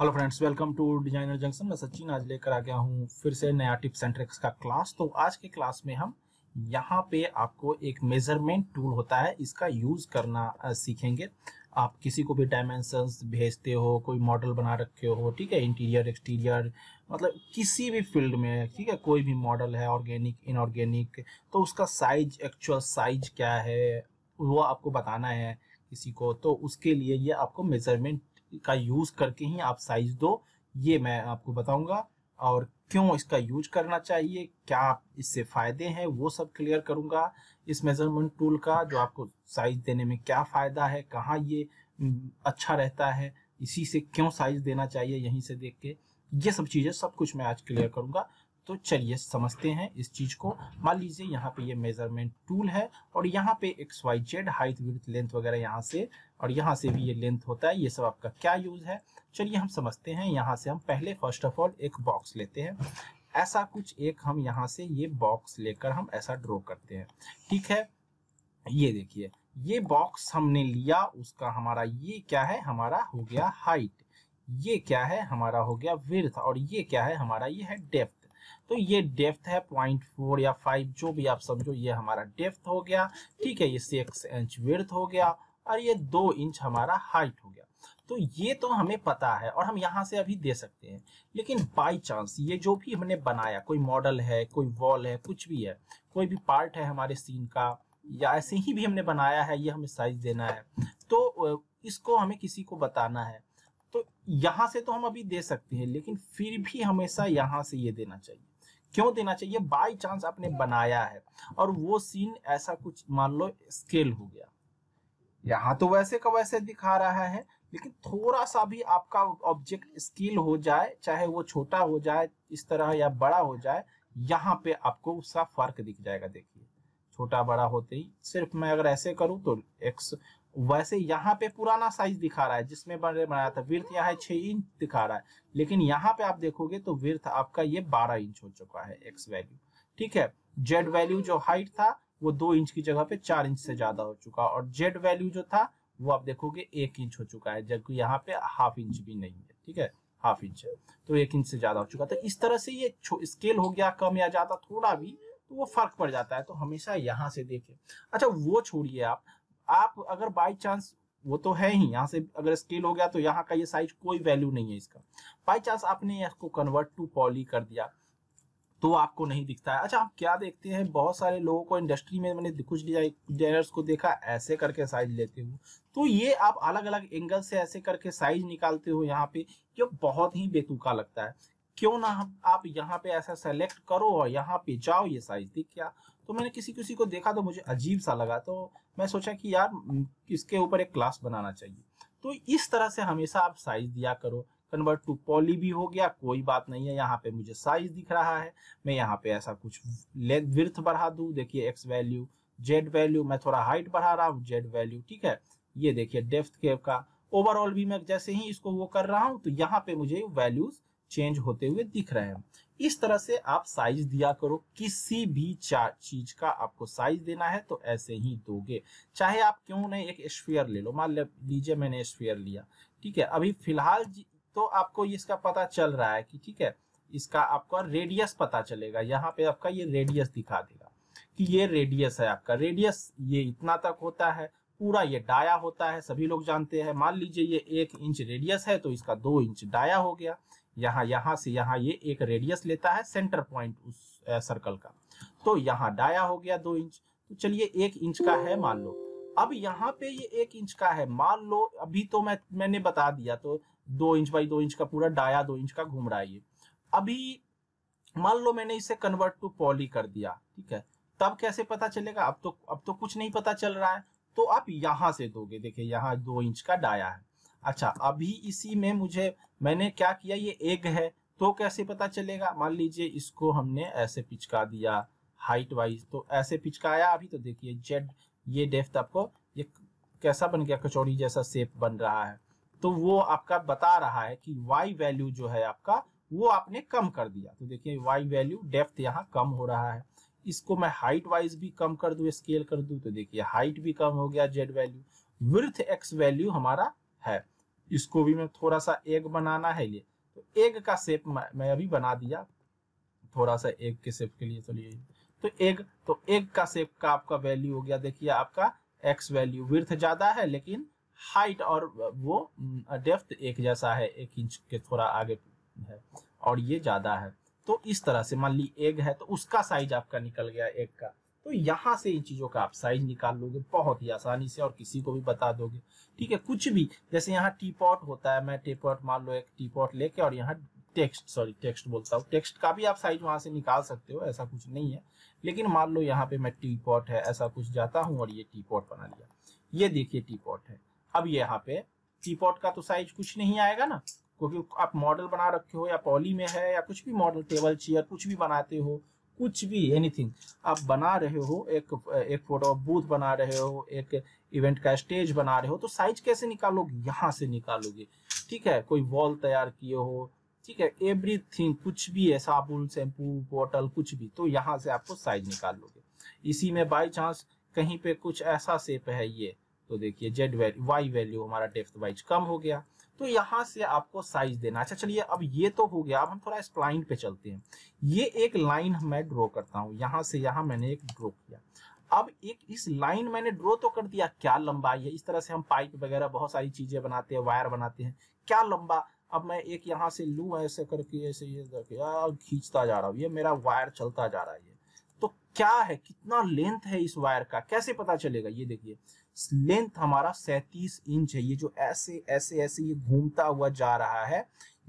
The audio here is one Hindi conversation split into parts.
hello friends welcome to designer junction मैं सचिन आज लेकर आ गया हूँ फिर से नया टिप्स एंड ट्रिक्स का क्लास तो आज के क्लास में हम यहाँ पे आपको एक मेजरमेंट टूल होता है इसका यूज करना सीखेंगे आप किसी को भी डायमेंशंस भेजते हो कोई मॉडल बना रखे हो ठीक है इंटीरियर एक्सटीरियर मतलब किसी भी फील्ड में ठीक है कोई भी मॉडल है ऑर्गेनिक इनऑर्गेनिक तो उसका साइज एक्चुअल साइज क्या है वो आपको बताना है किसी को तो उसके लिए ये आपको मेजरमेंट का यूज करके ही आप साइज दो ये मैं आपको बताऊंगा और क्यों इसका यूज करना चाहिए क्या इससे फायदे हैं वो सब क्लियर करूंगा इस मेजरमेंट टूल का जो आपको साइज देने में क्या फायदा है कहाँ ये अच्छा रहता है इसी से क्यों साइज देना चाहिए यहीं से देख के ये सब चीजें सब कुछ मैं आज क्लियर करूंगा तो चलिए समझते हैं इस चीज को मान लीजिए यहाँ पे ये मेजरमेंट टूल है और यहाँ पे X Y Z height with length वगैरह यहाँ से और यहाँ से भी ये लेंथ होता है ये सब आपका क्या यूज है चलिए हम समझते हैं यहाँ से हम पहले फर्स्ट ऑफ ऑल एक बॉक्स लेते हैं ऐसा कुछ एक हम यहाँ से ये बॉक्स लेकर हम ऐसा ड्रॉ करते हैं ठीक है ये देखिए ये बॉक्स हमने लिया उसका हमारा ये क्या है हमारा हो गया हाइट ये क्या है हमारा हो गया विर्थ और ये क्या है हमारा ये है डेप्थ तो ये डेफ्थ है पॉइंट फोर या फाइव जो भी आप समझो ये हमारा डेफ्थ हो गया ठीक है ये सिक्स इंच वर्थ हो गया और ये दो इंच हमारा हाइट हो गया तो ये तो हमें पता है और हम यहाँ से अभी दे सकते हैं लेकिन बाई चांस ये जो भी हमने बनाया कोई मॉडल है कोई वॉल है कुछ भी है कोई भी पार्ट है हमारे सीन का या ऐसे ही भी हमने बनाया है ये हमें साइज देना है तो इसको हमें किसी को बताना है यहाँ से तो हम अभी दे सकते हैं लेकिन फिर भी हमेशा यहाँ से ये देना चाहिए क्यों देना चाहिए बाय चांस आपने बनाया है और वो सीन ऐसा कुछ मान लो स्केल हो गया यहाँ तो वैसे का वैसे दिखा रहा है लेकिन थोड़ा सा भी आपका ऑब्जेक्ट स्केल हो जाए चाहे वो छोटा हो जाए इस तरह या बड़ा हो जाए यहाँ पे आपको उसका फर्क दिख जाएगा देखिए छोटा बड़ा होते ही सिर्फ मैं अगर ऐसे करूं तो एक्स वैसे यहाँ पे पुराना साइज दिखा रहा है जिसमें बनाया था विर्थ यहाँ छह इंच दिखा रहा है लेकिन यहाँ पे आप देखोगे तो विर्थ आपका ये बारह इंच हो चुका है एक्स वैल्यू ठीक है जेड वैल्यू जो हाइट था वो दो इंच की जगह पे चार इंच से ज्यादा हो चुका और जेड वैल्यू जो था वो आप देखोगे एक इंच हो चुका है जबकि यहाँ पे हाफ इंच भी नहीं है ठीक है हाफ इंच है तो एक इंच से ज्यादा हो चुका तो इस तरह से ये स्केल हो गया कम या ज्यादा थोड़ा भी तो वो फर्क पड़ जाता है तो हमेशा यहाँ से देखें अच्छा वो छोड़िए आप आप अगर बाई चांस वो तो है ही यहाँ से अगर स्केल हो गया तो यहाँ का ये साइज कोई वैल्यू नहीं है इसका बाई चांस आपने इसको कन्वर्ट टू पॉली कर दिया तो आपको नहीं दिखता है अच्छा आप क्या देखते हैं बहुत सारे लोगों को इंडस्ट्री में मैंने कुछ डिजाइनर्स को देखा ऐसे करके साइज लेते हो तो ये आप अलग अलग एंगल से ऐसे करके साइज निकालते हो यहाँ पे जो बहुत ही बेतुका लगता है क्यों ना हम आप यहाँ पे ऐसा सेलेक्ट करो और यहाँ पे जाओ ये साइज दिख गया तो मैंने किसी किसी को देखा तो मुझे अजीब सा लगा तो मैं सोचा कि यार इसके ऊपर एक क्लास बनाना चाहिए तो इस तरह से हमेशा आप साइज दिया करो कन्वर्ट टू पॉली भी हो गया कोई बात नहीं है यहाँ पे मुझे साइज दिख रहा है मैं यहाँ पे ऐसा कुछ लेंथ विर्थ बढ़ा दू देखिए एक्स वैल्यू जेड वैल्यू मैं थोड़ा हाइट बढ़ा रहा हूँ जेड वैल्यू ठीक है ये देखिए डेफ्थ केव का ओवरऑल भी मैं जैसे ही इसको वो कर रहा हूँ तो यहाँ पे मुझे वैल्यूज चेंज होते हुए दिख रहे हैं इस तरह से आप साइज दिया करो किसी भी चीज का आपको साइज देना है तो ऐसे ही दोगे चाहे आप क्यों नहीं एक स्फीयर ले लो मान लीजिए मैंने स्फीयर लिया ठीक है अभी फिलहाल तो आपको इसका पता चल रहा है कि ठीक है इसका आपका रेडियस पता चलेगा यहाँ पे आपका ये रेडियस दिखा देगा कि ये रेडियस है आपका रेडियस ये इतना तक होता है पूरा ये डाया होता है सभी लोग जानते हैं मान लीजिए ये एक इंच रेडियस है तो इसका दो इंच डाया हो गया यहाँ यहाँ से यहाँ ये एक रेडियस लेता है सेंटर पॉइंट उस सर्कल का तो यहाँ डाया हो गया दो इंच तो चलिए एक इंच का है मान लो अब यहाँ पे ये एक इंच का है मान लो अभी तो मैं मैंने बता दिया तो दो इंच बाई दो इंच का पूरा डाया दो इंच का घूम रहा है ये अभी मान लो मैंने इसे कन्वर्ट टू पॉली कर दिया ठीक है तब कैसे पता चलेगा अब तो अब तो कुछ नहीं पता चल रहा है तो आप यहां से दोगे देखिए यहाँ दो इंच का डाया है अच्छा अभी इसी में मुझे मैंने क्या किया ये एग है तो कैसे पता चलेगा मान लीजिए इसको हमने ऐसे पिचका दिया हाइट वाइज तो ऐसे पिचकाया अभी तो देखिए जेड ये डेफ्थ आपको ये कैसा बन गया कचौड़ी जैसा सेप बन रहा है तो वो आपका बता रहा है कि वाई वैल्यू जो है आपका वो आपने कम कर दिया तो देखिए वाई वैल्यू डेफ्थ यहाँ कम हो रहा है इसको मैं हाइट वाइज भी कम कर दू स्केल कर दू तो देखिए हाइट भी कम हो गया Z value with X value हमारा है इसको भी मैं थोड़ा सा एग बनाना है ये तो एग का शेप मैं अभी बना दिया थोड़ा सा एग के शेप के लिए चलिए तो एग तो एग तो का शेप का आपका वैल्यू हो गया देखिए आपका एक्स वैल्यू विर्थ ज्यादा है लेकिन हाइट और वो डेफ्थ एक जैसा है एक इंच के थोड़ा आगे है और ये ज्यादा है तो इस तरह से मान ली एग है तो उसका साइज आपका निकल गया एग का तो यहाँ से इन चीज़ों का आप साइज निकाल लोगे बहुत ही आसानी से और किसी को भी बता दोगे ठीक है कुछ भी जैसे यहाँ टीपॉट होता है मैं टीपॉट मान लो एक टीपॉट लेके और यहाँ टेक्स्ट सॉरी टेक्स्ट बोलता हूँ टेक्स्ट का भी आप साइज वहाँ से निकाल सकते हो ऐसा कुछ नहीं है लेकिन मान लो यहाँ पे मैं टीपॉट है ऐसा कुछ जाता हूँ और ये टीपॉट बना लिया ये देखिए टीपॉट है अब यहाँ पे टीपॉट का तो साइज कुछ नहीं आएगा ना क्योंकि आप मॉडल बना रखे हो या पॉली में है या कुछ भी मॉडल टेबल चेयर कुछ भी बनाते हो कुछ भी एनीथिंग आप बना रहे हो एक एक फोटो बूथ बना रहे हो एक इवेंट का स्टेज बना रहे हो तो साइज कैसे निकालोगे यहाँ से निकालोगे ठीक है कोई वॉल तैयार किए हो ठीक है एवरीथिंग कुछ भी है साबुन शैम्पू बॉटल कुछ भी तो यहाँ से आपको साइज निकाल लोगे इसी में बाई चांस कहीं पे कुछ ऐसा सेप है ये तो देखिए जेड वैल्यू वाई वैल्यू हमारा डेफ्थ वाइज कम हो गया तो यहाँ से आपको साइज देना अच्छा चलिए अब ये तो हो गया अब हम थोड़ा स्प्लाइन पे चलते हैं ये एक लाइन मैं ड्रॉ करता हूँ यहाँ से यहाँ मैंने एक ड्रॉ किया अब एक इस लाइन मैंने ड्रॉ तो कर दिया क्या लंबाई है इस तरह से हम पाइप वगैरह बहुत सारी चीजें बनाते हैं वायर बनाते हैं क्या लंबा अब मैं एक यहाँ से लू ऐसे करके ऐसे ये खींचता जा रहा हूँ ये मेरा वायर चलता जा रहा है तो क्या है कितना लेंथ है इस वायर का कैसे पता चलेगा ये देखिए लेंथ हमारा सैतीस इंच है ये जो ऐसे ऐसे ऐसे ये घूमता हुआ जा रहा है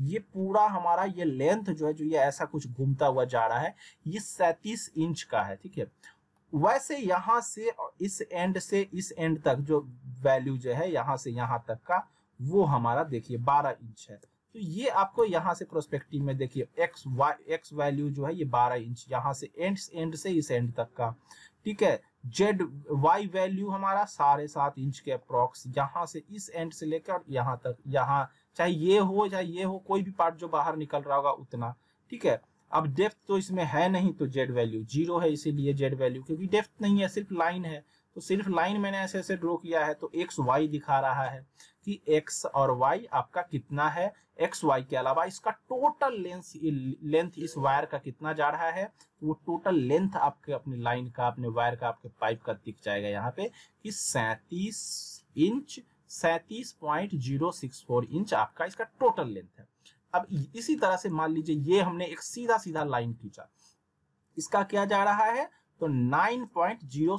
ये पूरा हमारा ये लेंथ जो है जो ये ऐसा कुछ घूमता हुआ जा रहा है ये सैतीस इंच का है ठीक है वैसे यहां से इस एंड से इस एंड तक जो वैल्यू जो है यहां से यहां तक का वो हमारा देखिए बारह इंच है तो ये आपको यहाँ से प्रोस्पेक्टिव में देखिए एक्स वाई एक्स वैल्यू जो है ये 12 इंच यहाँ से एंड एंड से इस एंड तक का ठीक है जेड वाई वैल्यू हमारा साढ़े सात इंच के अप्रोक्स यहाँ से इस एंड से लेकर यहाँ तक यहाँ चाहे ये हो चाहे ये हो कोई भी पार्ट जो बाहर निकल रहा होगा उतना ठीक है अब डेप्थ तो इसमें है नहीं तो जेड वैल्यू जीरो है इसीलिए जेड वैल्यू क्योंकि डेप्थ नहीं है सिर्फ लाइन है तो सिर्फ लाइन मैंने ऐसे ऐसे ड्रॉ किया है तो एक्स वाई दिखा रहा है कि एक्स और वाई आपका कितना है एक्स वाई के अलावा इसका टोटल लेंथ लेंथ इस वायर का कितना जा रहा है तो वो टोटल लेंथ आपके अपने लाइन का अपने वायर का आपके पाइप का दिख जाएगा यहाँ पे कि सैतीस इंच सैतीस point zero six four inch आपका इसका टोटल लेंथ है अब इसी तरह से मान लीजिए ये हमने एक सीधा सीधा लाइन खींचा इसका क्या जा रहा है तो nine point zero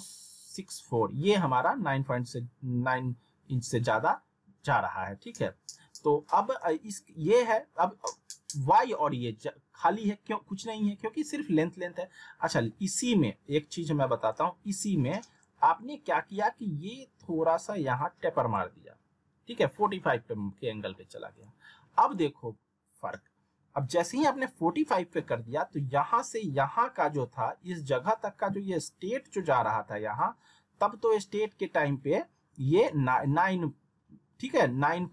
six four ये हमारा नाइन पॉइंट से नाइन इंच से ज़्यादा जा रहा है ठीक है तो अब इस ये है अब वाई और ये खाली है क्यों कुछ नहीं है क्योंकि सिर्फ लेंथ लेंथ है अच्छा इसी में एक चीज मैं बताता हूँ इसी में आपने क्या किया कि ये थोड़ा सा यहाँ टेपर मार दिया ठीक है 45 पे के एंगल पे चला गया अब देखो फर्क अब जैसे ही आपने 45 पे कर दिया तो यहाँ से यहाँ का जो था इस जगह तक का जो ये स्टेट जो जा रहा था यहाँ तब तो स्टेट के टाइम पे ये नाइन ठीक है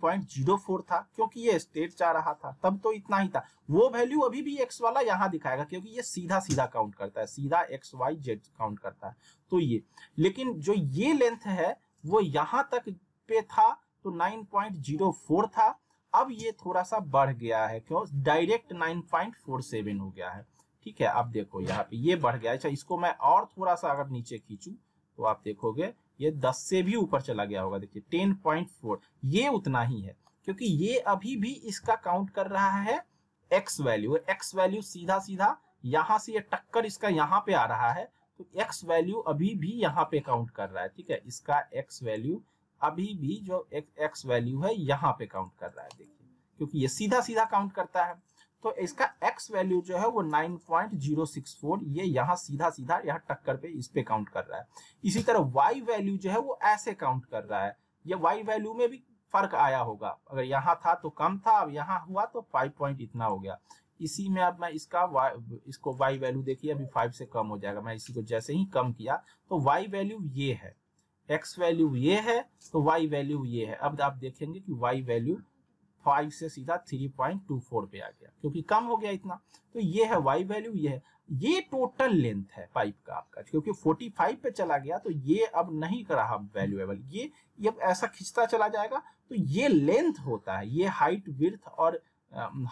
फोर था क्योंकि ये स्टेट जा रहा था तब तो इतना ही था वो वैल्यू अभी भी एक्स वाला यहाँ दिखाएगा क्योंकि ये सीधा सीधा काउंट करता है सीधा एक्स वाई जेड काउंट करता है तो ये लेकिन जो ये लेंथ है वो यहाँ तक पे था तो नाइन पॉइंट जीरो फोर था अब ये थोड़ा सा बढ़ गया है क्यों डायरेक्ट 9.47 हो गया है ठीक है अब देखो यहाँ पे ये बढ़ गया अच्छा इसको मैं और थोड़ा सा अगर नीचे खींचू तो आप देखोगे ये 10 से भी ऊपर चला गया होगा देखिए 10.4 ये उतना ही है क्योंकि ये अभी भी इसका काउंट कर रहा है एक्स वैल्यू एक्स वैल्यू सीधा सीधा यहां से ये टक्कर इसका यहाँ पे आ रहा है तो एक्स वैल्यू अभी भी यहाँ पे काउंट कर रहा है ठीक है इसका एक्स वैल्यू अभी भी जो एक्स वैल्यू है यहाँ पे काउंट कर रहा है देखिए क्योंकि ये सीधा सीधा काउंट करता है तो इसका एक्स वैल्यू जो है वो 9.064 ये यहाँ सीधा सीधा यहाँ टक्कर पे इस पे काउंट कर रहा है इसी तरह वाई वैल्यू जो है वो ऐसे काउंट कर रहा है ये वाई वैल्यू में भी फर्क आया होगा अगर यहाँ था तो कम था अब यहाँ हुआ तो फाइव पॉइंट इतना हो गया इसी में अब मैं इसका वाई इसको वाई वैल्यू देखिए अभी फाइव से कम हो जाएगा मैं इसी को जैसे ही कम किया तो वाई वैल्यू ये है एक्स वैल्यू ये है तो वाई वैल्यू ये है अब आप देखेंगे कि वाई वैल्यू फाइव से सीधा थ्री पॉइंट टू फोर पे आ गया क्योंकि कम हो गया इतना तो ये है वाई वैल्यू ये है ये टोटल लेंथ है पाइप का आपका क्योंकि 45 पे चला गया तो ये अब नहीं रहा वैल्यूएबल ये अब ऐसा खिंचता चला जाएगा तो ये लेंथ होता है ये हाइट विर्थ और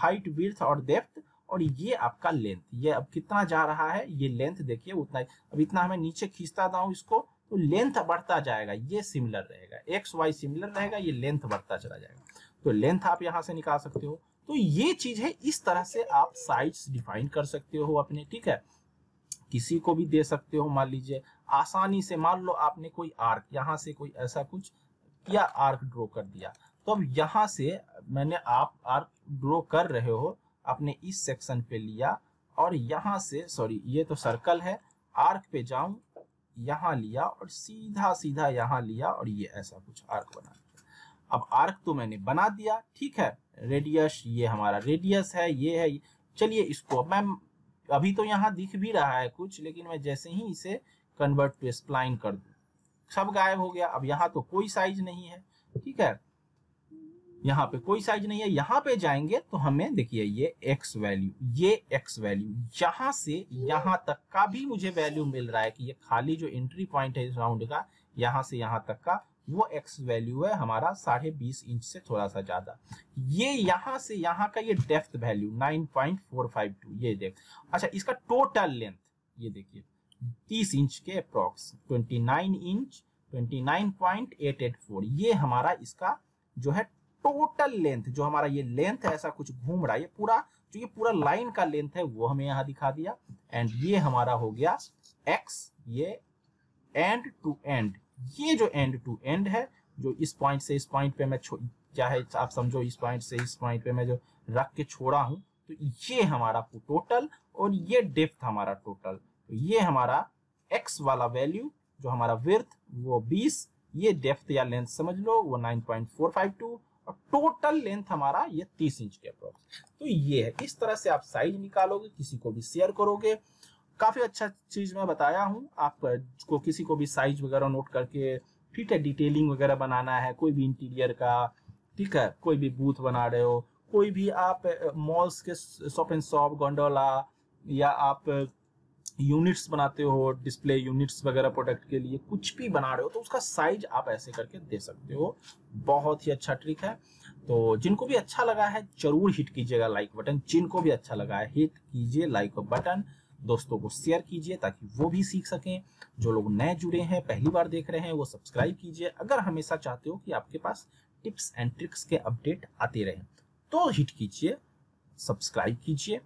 हाइट विर्थ और डेप्थ और ये आपका लेंथ ये अब कितना जा रहा है ये लेंथ देखिए उतना अब इतना हमें नीचे खींचता दाऊ इसको तो लेंथ बढ़ता जाएगा ये सिमिलर रहेगा एक्स वाई सिमिलर रहेगा ये लेंथ बढ़ता चला जाएगा तो लेंथ आप यहाँ से निकाल सकते हो तो ये चीज है इस तरह से आप साइज डिफाइन कर सकते हो अपने ठीक है किसी को भी दे सकते हो मान लीजिए आसानी से मान लो आपने कोई आर्क यहाँ से कोई ऐसा कुछ किया आर्क ड्रॉ कर दिया तो अब यहाँ से मैंने आप आर्क ड्रॉ कर रहे हो अपने इस सेक्शन पे लिया और यहाँ से सॉरी ये तो सर्कल है आर्क पे जाऊं यहाँ लिया और सीधा सीधा यहाँ लिया और ये ऐसा कुछ आर्क बना दिया अब आर्क तो मैंने बना दिया ठीक है रेडियस ये हमारा रेडियस है ये है चलिए इसको मैं अभी तो यहाँ दिख भी रहा है कुछ लेकिन मैं जैसे ही इसे कन्वर्ट टू स्प्लाइन कर दू सब गायब हो गया अब यहाँ तो कोई साइज नहीं है ठीक है यहाँ पे कोई साइज नहीं है यहाँ पे जाएंगे तो हमें देखिए ये एक्स वैल्यू ये एक्स वैल्यू यहाँ से यहाँ तक का भी मुझे वैल्यू मिल रहा है कि ये खाली जो एंट्री पॉइंट है इस राउंड का यहाँ से यहाँ तक का वो एक्स वैल्यू है हमारा साढ़े बीस इंच से थोड़ा सा ज्यादा ये यहाँ से यहाँ का ये depth value nine point four five two ये देख अच्छा इसका टोटल लेंथ ये देखिए तीस इंच के approx twenty nine inch twenty nine point eight eight four ये हमारा इसका जो है टोटल लेंथ जो हमारा ये लेंथ है ऐसा कुछ घूम रहा है ये पूरा जो ये पूरा लाइन का लेंथ है वो हमें यहाँ दिखा दिया एंड ये हमारा हो गया एक्स ये एंड टू एंड ये जो एंड टू एंड है जो इस पॉइंट से इस पॉइंट पे मैं क्या है आप समझो इस पॉइंट से इस पॉइंट पे मैं जो रख के छोड़ा हूं तो ये हमारा टोटल और ये डेप्थ हमारा टोटल तो ये हमारा एक्स वाला वैल्यू जो हमारा विर्थ वो 20 ये डेप्थ या लेंथ समझ लो वो 9.452 और टोटल लेंथ हमारा ये तीस इंच के अप्रोक्स तो ये है इस तरह से आप साइज निकालोगे किसी को भी शेयर करोगे काफी अच्छा चीज मैं बताया हूँ आपको किसी को भी साइज वगैरह नोट करके ठीक है डिटेलिंग वगैरह बनाना है कोई भी इंटीरियर का ठीक है कोई भी बूथ बना रहे हो कोई भी आप मॉल्स के शॉप एंड शॉप गोंडोला या आप यूनिट्स बनाते हो डिस्प्ले यूनिट्स वगैरह प्रोडक्ट के लिए कुछ भी बना रहे हो तो उसका साइज आप ऐसे करके दे सकते हो बहुत ही अच्छा ट्रिक है तो जिनको भी अच्छा लगा है जरूर हिट कीजिएगा लाइक बटन जिनको भी अच्छा लगा है हिट कीजिए लाइक बटन दोस्तों को शेयर कीजिए ताकि वो भी सीख सकें जो लोग नए जुड़े हैं पहली बार देख रहे हैं वो सब्सक्राइब कीजिए अगर हमेशा चाहते हो कि आपके पास टिप्स एंड ट्रिक्स के अपडेट आते रहें तो हिट कीजिए सब्सक्राइब कीजिए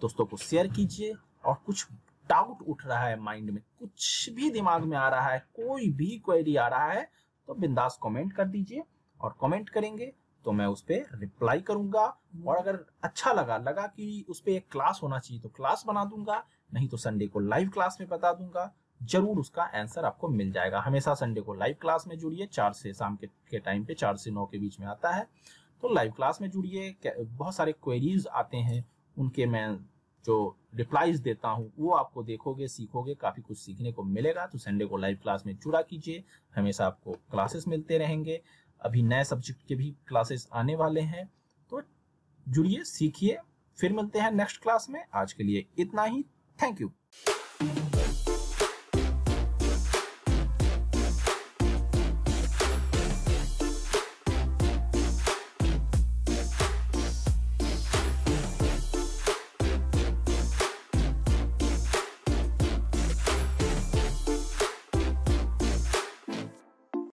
दोस्तों को शेयर कीजिए और कुछ डाउट उठ रहा है माइंड में कुछ भी दिमाग में आ रहा है कोई भी क्वेरी आ रहा है तो बिंदास कमेंट कर दीजिए और कमेंट करेंगे तो मैं उस पर रिप्लाई करूंगा और अगर अच्छा लगा लगा कि उस पर एक क्लास होना चाहिए तो क्लास बना दूंगा नहीं तो संडे को लाइव क्लास में बता दूंगा जरूर उसका आंसर आपको मिल जाएगा हमेशा संडे को लाइव क्लास में जुड़िए चार से शाम के, के टाइम पे चार से नौ के बीच में आता है तो लाइव क्लास में जुड़िए बहुत सारे क्वेरीज आते हैं उनके मैं जो रिप्लाइज देता हूँ वो आपको देखोगे सीखोगे काफी कुछ सीखने को मिलेगा तो संडे को लाइव क्लास में जुड़ा कीजिए हमेशा आपको क्लासेस मिलते रहेंगे अभी नए सब्जेक्ट के भी क्लासेस आने वाले हैं तो जुड़िए सीखिए फिर मिलते हैं नेक्स्ट क्लास में आज के लिए इतना ही थैंक यू